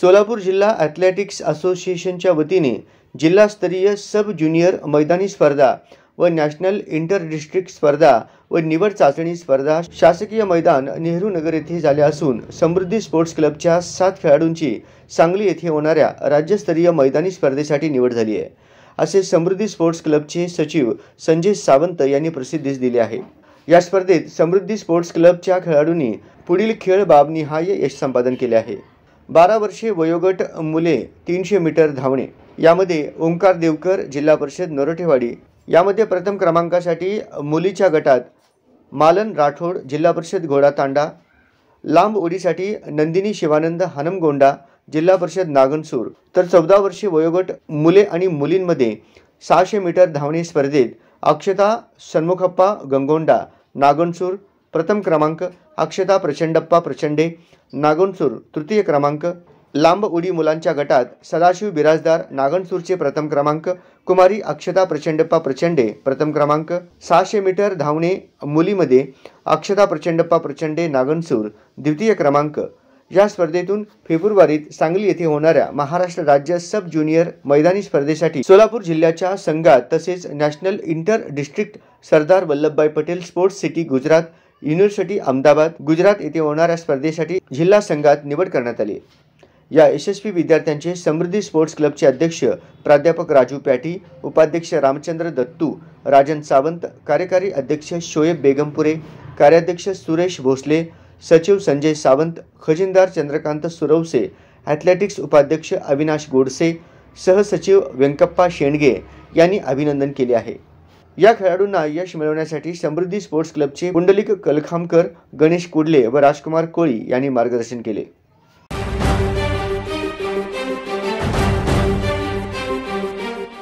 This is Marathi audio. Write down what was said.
सोलापूर जिल्हा ॲथलेटिक्स असोसिएशनच्या वतीने जिल्हास्तरीय सब ज्युनियर मैदानी स्पर्धा व नॅशनल इंटर डिस्ट्रिक्ट स्पर्धा व निवड चाचणी स्पर्धा शासकीय मैदान नेहरू नगर येथे झाल्या असून समृद्धी स्पोर्ट्स क्लबच्या सात खेळाडूंची सांगली येथे होणाऱ्या राज्यस्तरीय मैदानी स्पर्धेसाठी निवड झाली आहे असे समृद्धी स्पोर्ट्स क्लबचे सचिव संजय सावंत यांनी प्रसिद्धीस दिली आहे या स्पर्धेत समृद्धी स्पोर्ट्स क्लबच्या खेळाडूंनी पुढील खेळ बाबनिहाय यश संपादन केले आहे बारा वर्षे वयोगट मुले तीनशे मीटर धावणे यामध्ये ओंकार देवकर जिल्हा परिषद नरोठेवाडी यामध्ये प्रथम क्रमांकासाठी मुलीच्या गटात मालन राठोड जिल्हा परिषद घोडा तांडा लांब उडीसाठी नंदिनी शिवानंद हनमगोंडा जिल्हा परिषद नागनसूर तर चौदा वर्षे वयोगट मुले आणि मुलींमध्ये सहाशे मीटर धावणे स्पर्धेत अक्षता सन्मुखप्पा गंगोंडा नागनसूर प्रथम क्रमांक अक्षता प्रचंडप्पा प्रचंडे नागणसूर तृतीय क्रमांक लांब उडी मुलांच्या गटात सदाशिव बिराजदार नागणसूरचे प्रथम क्रमांक कुमारी अक्षता प्रचंडप्पा प्रचंडे प्रथम क्रमांक सहाशे मीटर धावणे मुलीमध्ये अक्षता प्रचंडप्पा प्रचंडे नागनसूर द्वितीय क्रमांक या स्पर्धेतून फेब्रुवारीत सांगली येथे होणाऱ्या महाराष्ट्र राज्य सब ज्युनियर मैदानी स्पर्धेसाठी सोलापूर जिल्ह्याच्या संघात तसेच national inter district Sardar Vallabhbhai Patel sports city Gujarat university Ahmedabad Gujarat येथे होणाऱ्या स्पर्धेसाठी जिल्हा संघात निवड करण्यात आली या यशस्वी विद्यार्थ्यांचे समृद्धी स्पोर्ट्स क्लबचे अध्यक्ष प्राध्यापक राजू पॅटी उपाध्यक्ष रामचंद्र दत्तू राजन सावंत कार्यकारी अध्यक्ष शोएब बेगमपुरे कार्याध्यक्ष सुरेश भोसले सचिव संजय सावंत खजिनदार चंद्रकांत सुरवसे ॲथलेटिक्स उपाध्यक्ष अविनाश गोडसे सहसचिव व्यंकप्पा शेंडगे यांनी अभिनंदन केले आहे या खेळाडूंना यश मिळवण्यासाठी समृद्धी स्पोर्ट्स क्लबचे पुंडलिक कलखामकर गणेश कुडले व राजकुमार कोळी यांनी मार्गदर्शन केले